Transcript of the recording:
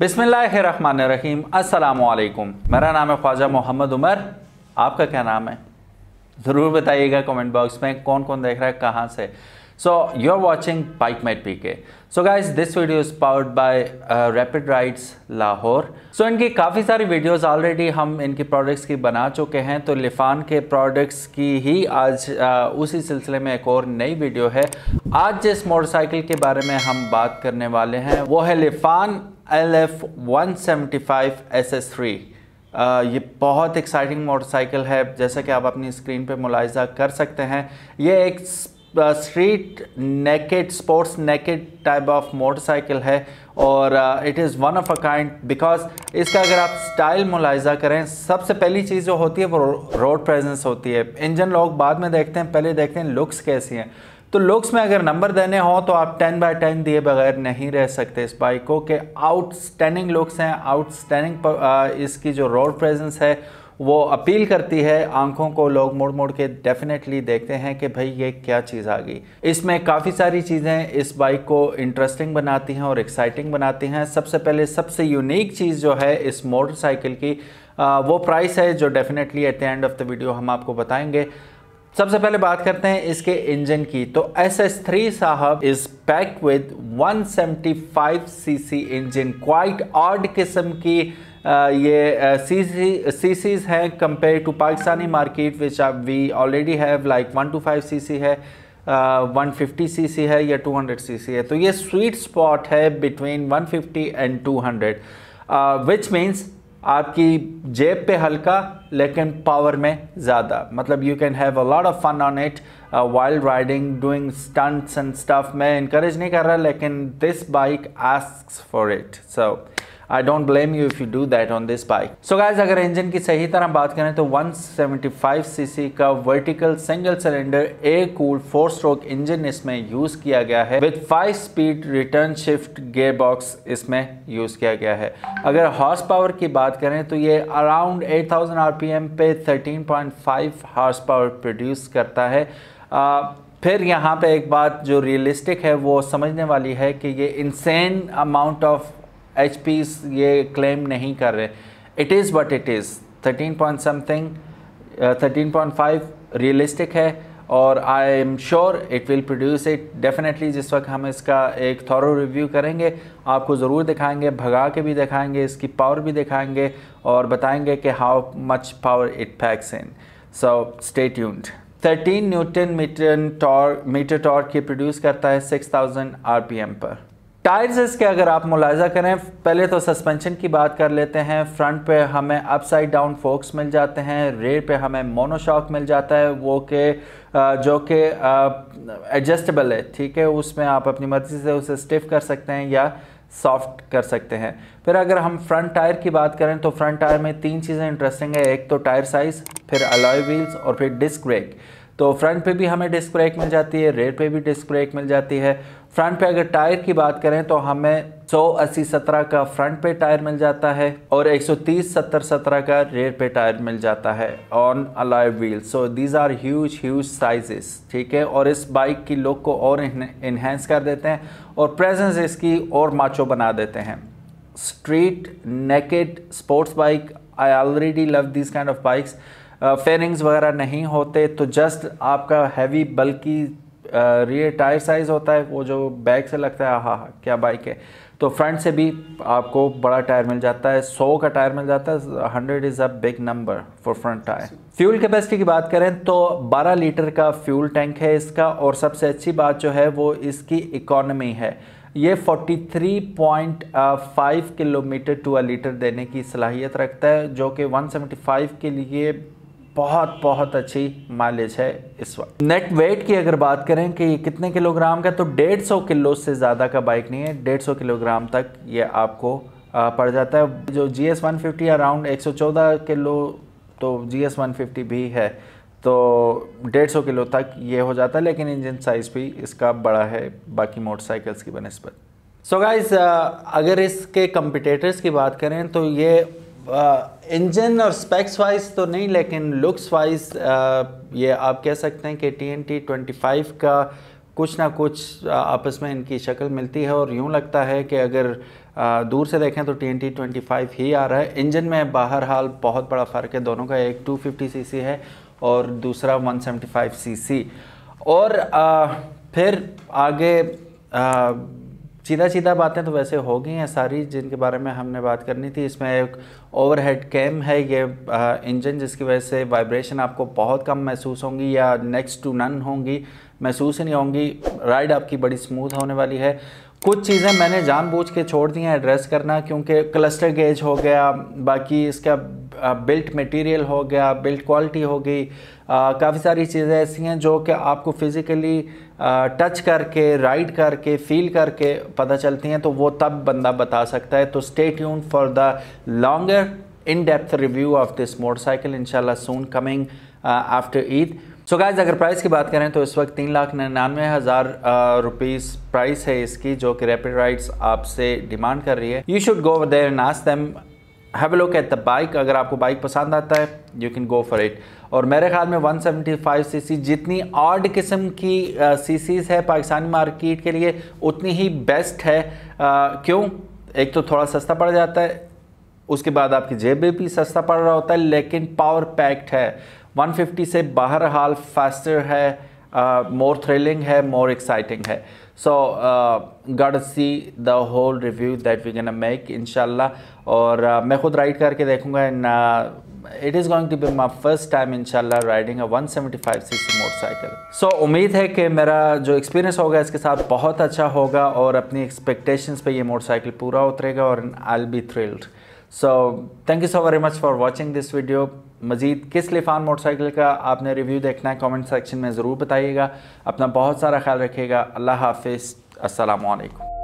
बिसमीम असलकुम मेरा नाम है ख्वाजा मोहम्मद उमर आपका क्या नाम है ज़रूर बताइएगा कमेंट बॉक्स में कौन कौन देख रहा है कहाँ से So you're watching Bike Might PK. So guys, this video is powered by uh, Rapid Rides Lahore. So इनकी काफ़ी सारी वीडियोस ऑलरेडी हम इनकी प्रोडक्ट्स की बना चुके हैं तो लिफान के प्रोडक्ट्स की ही आज आ, uh, उसी सिलसिले में एक और नई वीडियो है आज जिस मोटरसाइकिल के बारे में हम बात करने वाले हैं वो है Lifan L F one seventy five S S three Uh, ये बहुत एक्साइटिंग मोटरसाइकिल है जैसा कि आप अपनी स्क्रीन पे मुलायजा कर सकते हैं ये एक street naked sports naked type of motorcycle है और it is one of a kind because इसका अगर आप स्टाइल मुलायजा करें सबसे पहली चीज़ जो होती है वो रोड प्रेजेंस होती है इंजन लोग बाद में देखते हैं पहले देखते हैं लुक्स कैसी हैं तो लुक्स में अगर नंबर देने हों तो आप 10 बाय 10 दिए बगैर नहीं रह सकते इस बाइक को कि आउटस्टैंडिंग लुक्स हैं आउटस्टैंडिंग इसकी जो रोड प्रेजेंस है वो अपील करती है आंखों को लोग मोड़ मोड़ के डेफिनेटली देखते हैं कि भाई ये क्या चीज़ आ गई इसमें काफ़ी सारी चीज़ें इस बाइक को इंटरेस्टिंग बनाती हैं और एक्साइटिंग बनाती हैं सबसे पहले सबसे यूनिक चीज़ जो है इस मोटरसाइकिल की आ, वो प्राइस है जो definitely at the end of the video हम आपको बताएंगे सबसे पहले बात करते हैं इसके इंजन की तो एस एस थ्री साहब is pack with 175 CC engine quite odd किस्म की ये सी सीज हैं compare to Pakistani market which we already have like one two five C C है वन फिफ्टी सी सी है या टू हंड्रेड सी सी है तो ये स्वीट स्पॉट है between one fifty and two hundred which means आपकी जेब पे हल्का लेकिन पावर में ज़्यादा मतलब you can have a lot of fun on it wild riding doing stunts and stuff मैं इंकरेज नहीं कर रहा लेकिन this bike ask for it so I don't blame you if you do that on this bike so guys अगर engine की सही तरह बात करें तो 175 सीसी का vertical single cylinder air cool four stroke engine इसमें यूज किया गया है with five speed return shift gear box इसमें यूज किया गया है अगर हॉर्स पावर की बात करें तो ये अराउंड 8000 आरपीएम पे 13.5 हॉर्स पावर प्रोड्यूस करता है आ, फिर यहाँ पे एक बात जो रियलिस्टिक है वो समझने वाली है कि ये इंसेन अमाउंट ऑफ एच ये क्लेम नहीं कर रहे it is but it is thirteen point something thirteen point five realistic है और I am sure it will produce it definitely जिस वक्त हम इसका एक थॉरो रिव्यू करेंगे आपको ज़रूर दिखाएंगे भगा के भी दिखाएंगे इसकी पावर भी दिखाएंगे और बताएंगे कि how much power it packs in so stay tuned 13 newton metre torque metre torque ये प्रोड्यूस करता है 6000 आरपीएम पर टायर्स के अगर आप मुलायजा करें पहले तो सस्पेंशन की बात कर लेते हैं फ्रंट पे हमें अपसाइड डाउन फोक्स मिल जाते हैं रेयर पे हमें मोनोशॉक मिल जाता है वो के जो कि एडजस्टेबल है ठीक है उसमें आप अपनी मर्ज़ी से उसे स्टिफ कर सकते हैं या सॉफ्ट कर सकते हैं फिर अगर हम फ्रंट टायर की बात करें तो फ्रंट टायर में तीन चीज़ें इंटरेस्टिंग है एक तो टायर साइज़ फिर अलॉय व्हील्स और फिर डिस्क ब्रेक तो फ्रंट पे भी हमें डिस्क ब्रेक मिल जाती है रेयर पे भी डिस्क ब्रेक मिल जाती है फ्रंट पे अगर टायर की बात करें तो हमें 180 सत्रह का फ्रंट पे टायर मिल जाता है और 130 70 सत्रह का रेयर पे टायर मिल जाता है on alloy wheel so these are huge huge sizes ठीक है और इस बाइक की लुक को और इन्हेंस कर देते हैं और प्रेजेंस इसकी और माचो बना देते हैं street naked sports bike I already love this kind of bikes fairings वगैरह नहीं होते तो जस्ट आपका हैवी बल्कि रियर टायर साइज़ होता है वो जो बैक से लगता है हाँ हाँ क्या बाइक है तो फ्रंट से भी आपको बड़ा टायर मिल जाता है सौ का टायर मिल जाता है hundred is a big number for front tyre fuel capacity की बात करें तो 12 लीटर का फ्यूल टैंक है इसका और सबसे अच्छी बात जो है वो इसकी इकोनमी है ये 43.5 किलोमीटर टू अ लीटर देने की सलाहियत रखता है जो कि 175 के लिए बहुत बहुत अच्छी माइलेज है इस वक्त नेट वेट की अगर बात करें कि ये कितने किलोग्राम का तो 150 किलो से ज़्यादा का बाइक नहीं है 150 किलोग्राम तक ये आपको पड़ जाता है जो G S one fifty around एक सौ चौदह किलो तो जी एस वन फिफ्टी भी है तो 150 किलो तक ये हो जाता है लेकिन इंजन साइज़ भी इसका बड़ा है बाकी मोटरसाइकिल्स की बनस्बत सो so अगर इसके कंपिटेटर्स की बात करें तो ये इंजन और स्पेक्स वाइज तो नहीं लेकिन लुक्स वाइज uh, ये आप कह सकते हैं कि T N T twenty five का कुछ ना कुछ uh, आपस में इनकी शक्ल मिलती है और यूँ लगता है कि अगर uh, दूर से देखें तो T N T twenty five ही आ रहा है इंजन में बाहर हाल बहुत बड़ा फ़र्क है दोनों का एक टू फिफ्टी सी सी है और दूसरा one seventy five C C और आ, फिर आगे आ, सीधा सीधा बातें तो वैसे हो गई हैं सारी जिनके बारे में हमने बात करनी थी इसमें एक ओवरहेड कैम है ये इंजन जिसकी वजह से वाइब्रेशन आपको बहुत कम महसूस होंगी या नेक्स्ट टू नन होंगी महसूस ही नहीं होंगी राइड आपकी बड़ी स्मूथ होने वाली है कुछ चीज़ें मैंने जानबूझ के छोड़ दी हैं एड्रेस करना क्योंकि क्लस्टर गेज हो गया बाकी इसका बिल्ट मटेरियल हो गया बिल्ट क्वालिटी हो गई काफ़ी सारी चीज़ें ऐसी हैं जो कि आपको फिज़िकली टच करके राइड करके फील करके पता चलती हैं तो वो तब बंदा बता सकता है तो stay tune for the longer in depth review of this motorcycle इंशाल्लाह soon coming after Eid so so guys अगर प्राइस की बात करें तो इस वक्त तीन लाख निन्यानवे हज़ार रुपीज़ प्राइस है इसकी जो कि रैपिड राइड्स आपसे डिमांड कर रही है यू शुड गो देर नास्ट them have look at the bike अगर आपको बाइक पसंद आता है you can go for it और मेरे ख्याल में 175 सीसी जितनी आर्ड किस्म की सीसीज़ है पाकिस्तानी मार्केट के लिए उतनी ही बेस्ट है आ, क्यों एक तो थोड़ा सस्ता पड़ जाता है उसके बाद आपकी जेब भी सस्ता पड़ रहा होता है लेकिन पावर पैक्ड है 150 से बाहर हाल फास्टर है मोर थ्रिलिंग है मोर एक्साइटिंग है so good see the whole review that we can make make और uh, मैं खुद राइड करके देखूंगा in it is going to be my first time इंशाल्लाह riding a 175 C motorcycle so उम्मीद है कि मेरा जो एक्सपीरियंस होगा इसके साथ बहुत अच्छा होगा और अपनी एक्सपेक्टेशंस पे ये मोटरसाइकिल पूरा उतरेगा और I'll be thrilled so thank you so very much for watching this video मज़ीद किस लिफान मोटरसाइकिल का आपने रिव्यू देखना है कमेंट सेक्शन में ज़रूर बताइएगा अपना बहुत सारा ख्याल रखिएगा अल्लाह हाफिज़ असलकम